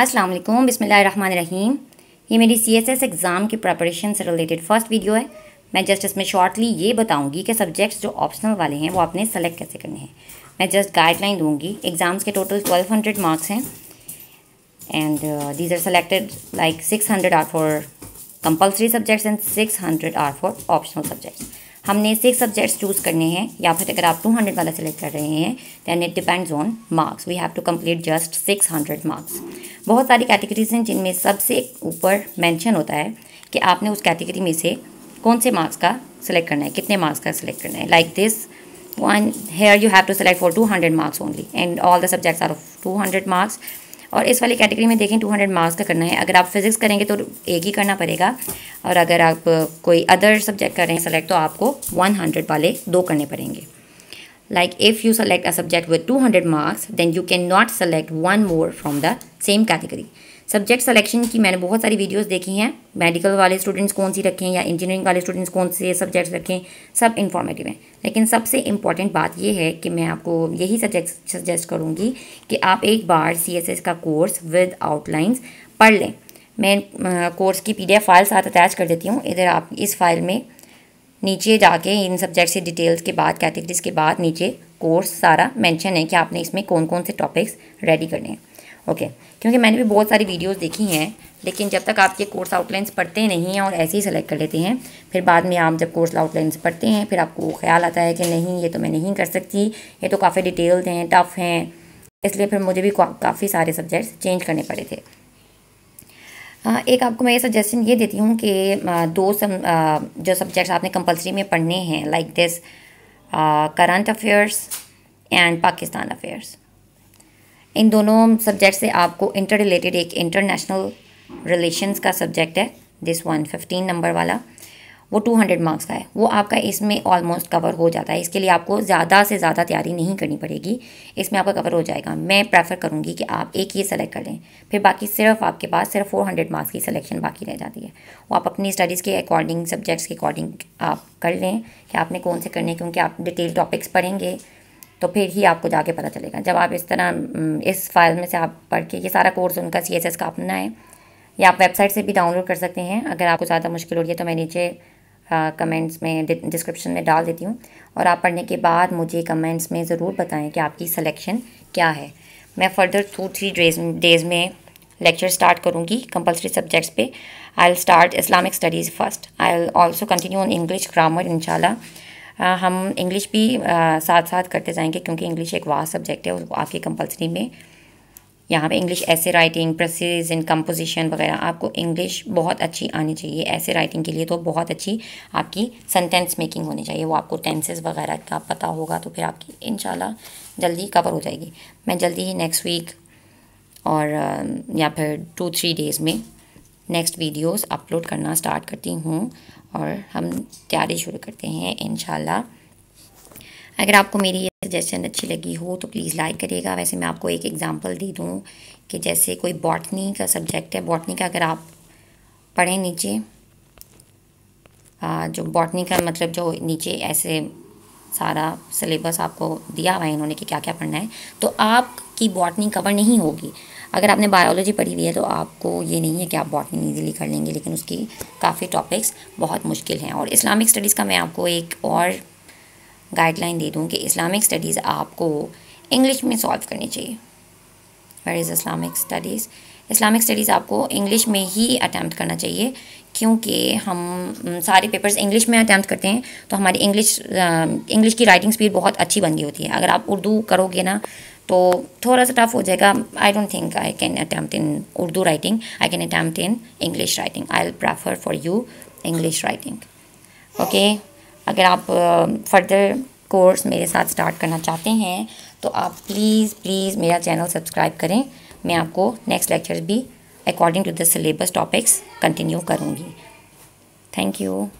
अस्सलाम वालेकुम रहीम ये मेरी सी एस एस एग्ज़ाम की प्रेपरेशन से रिलेटेड फर्स्ट वीडियो है मैं जस्ट इसमें शॉर्टली ये बताऊंगी कि सब्जेक्ट्स जो ऑप्शनल वाले हैं वो आपने सेलेक्ट कैसे करने हैं मैं जस्ट गाइडलाइन दूंगी एग्ज़ाम्स के टोटल 1200 मार्क्स हैं and these are selected like 600 are for compulsory subjects and 600 are for optional subjects हमने सिक्स सब्जेक्ट्स चूज़ करने हैं या फिर अगर आप टू हंड्रेड वाला सेलेक्ट कर रहे हैं then it depends on marks we have to complete just six hundred marks बहुत सारी कैटेगरीज हैं जिनमें सबसे ऊपर मैंशन होता है कि आपने उस कैटेगरी में से कौन से मार्क्स का सेलेक्ट करना है कितने मार्क्स का सेलेक्ट करना है like this one here you have to select for two hundred marks only and all the subjects are of two hundred marks और इस वाली कैटेगरी में देखें 200 मार्क्स का करना है अगर आप फिज़िक्स करेंगे तो एक ही करना पड़ेगा और अगर आप कोई अदर सब्जेक्ट करें सेलेक्ट तो आपको 100 वाले दो करने पड़ेंगे Like if you select a subject with 200 marks, then you cannot select one more from the same category. Subject selection की मैंने बहुत सारी वीडियोस देखी हैं मेडिकल वाले स्टूडेंट्स कौन सी रखें या इंजीनियरिंग वाले स्टूडेंट्स कौन से सब्जेक्ट्स रखें सब इन्फॉर्मेटिव हैं लेकिन सबसे इम्पॉर्टेंट बात यह है कि मैं आपको यही सब्जेक्ट सजेस्ट करूँगी कि आप एक बार सी का कोर्स विद आउटलाइंस पढ़ लें मैं कोर्स की पी फाइल साथ अटैच कर देती हूँ इधर आप इस फाइल में नीचे जाके इन सब्जेक्ट्स से डिटेल्स के बाद कैटेगरीज के बाद नीचे कोर्स सारा मेंशन है कि आपने इसमें कौन कौन से टॉपिक्स रेडी करने हैं ओके okay. क्योंकि मैंने भी बहुत सारी वीडियोस देखी हैं लेकिन जब तक आप ये कोर्स आउटलाइंस पढ़ते नहीं हैं और ऐसे ही सेलेक्ट कर लेते हैं फिर बाद में आप जब कोर्स आउटलाइंस पढ़ते हैं फिर आपको ख्याल आता है कि नहीं ये तो मैं नहीं कर सकती ये तो काफ़ी डिटेल्ड हैं टफ़ हैं इसलिए फिर मुझे भी काफ़ी सारे सब्जेक्ट्स चेंज करने पड़े थे एक आपको मैं ये सजेशन ये देती हूँ कि दो सम जो सब्जेक्ट्स आपने कंपलसरी में पढ़ने हैं like this current affairs and Pakistan affairs इन दोनों सब्जेक्ट से आपको इंटर रिलेटेड एक इंटरनेशनल रिलेशंस का सब्जेक्ट है दिस वन फिफ्टीन नंबर वाला वो टू हंड्रेड मार्क्स का है वो आपका इसमें ऑलमोस्ट कवर हो जाता है इसके लिए आपको ज़्यादा से ज़्यादा तैयारी नहीं करनी पड़ेगी इसमें आपका कवर हो जाएगा मैं प्रेफर करूँगी कि आप एक ही सेलेक्ट कर लें फिर बाकी सिर्फ आपके पास सिर्फ फोर हंड्रेड मार्क्स की सिलेक्शन बाकी रह जाती है वो आप अपनी स्टडीज़ के अकॉर्डिंग सब्जेक्ट्स के अकॉर्डिंग आप कर लें कि आपने कौन से करने क्योंकि आप डिटेल टॉपिक्स पढ़ेंगे तो फिर ही आपको जाके पता चलेगा जब आप इस तरह इस फाइल में से आप पढ़ के ये सारा कोर्स उनका सी का अपना है या आप वेबसाइट से भी डाउनलोड कर सकते हैं अगर आपको ज़्यादा मुश्किल हो रही है तो मैं नीचे कमेंट्स में डिस्क्रिप्शन में डाल देती हूँ और आप पढ़ने के बाद मुझे कमेंट्स में ज़रूर बताएं कि आपकी सिलेक्शन क्या है मैं further two three days days में लेक्चर स्टार्ट करूँगी कंपलसरी सब्जेक्ट्स पे I start Islamic studies first I also continue on English grammar इनशाला हम इंग्लिश भी आ, साथ साथ करते जाएंगे क्योंकि इंग्लिश एक वास्ट सब्जेक्ट है आपकी कंपलसरी में यहाँ पे इंग्लिश ऐसे राइटिंग प्रसिज इन कंपोजिशन वगैरह आपको इंग्लिश बहुत अच्छी आनी चाहिए ऐसे राइटिंग के लिए तो बहुत अच्छी आपकी सेंटेंस मेकिंग होनी चाहिए वो आपको टेंसेज वगैरह का पता होगा तो फिर आपकी इन जल्दी कवर हो जाएगी मैं जल्दी ही नेक्स्ट वीक और या फिर टू थ्री डेज़ में नेक्स्ट वीडियोस अपलोड करना स्टार्ट करती हूँ और हम तैयारी शुरू करते हैं इन अगर आपको मेरी ये सजेशन अच्छी लगी हो तो प्लीज़ लाइक करिएगा वैसे मैं आपको एक एग्ज़ाम्पल दे दूँ कि जैसे कोई बॉटनी का सब्जेक्ट है बॉटनी का अगर आप पढ़ें नीचे जो बॉटनी का मतलब जो नीचे ऐसे सारा सिलेबस आपको दिया हुआ है इन्होंने कि क्या क्या पढ़ना है तो आपकी बॉटनी कवर नहीं होगी अगर आपने बायोलॉजी पढ़ी हुई है तो आपको ये नहीं है कि आप बॉटनी ईजिली कर लेंगे लेकिन उसकी काफ़ी टॉपिक्स बहुत मुश्किल हैं और इस्लामिक स्टडीज़ का मैं आपको एक और गाइडलाइन दे दूँ कि इस्लामिक स्टडीज़ आपको इंग्लिश में सॉल्व करनी चाहिए where is Islamic studies Islamic studies आपको इंग्लिश में ही अटैम्प्ट करना चाहिए क्योंकि हम सारे पेपर्स इंग्लिश में अटैम्प्ट करते हैं तो हमारी इंग्लिश इंग्लिश की राइटिंग स्पीड बहुत अच्छी बन गई होती है अगर आप उर्दू करोगे ना तो थोड़ा सा टफ हो जाएगा I don't think I can attempt in Urdu writing I can attempt in English writing I prefer for you English writing okay अगर आप फर्दर कोर्स मेरे साथ स्टार्ट करना चाहते हैं तो आप प्लीज़ प्लीज़ मेरा चैनल सब्सक्राइब करें मैं आपको नेक्स्ट लेक्चर भी according to the syllabus topics continue करूँगी थैंक यू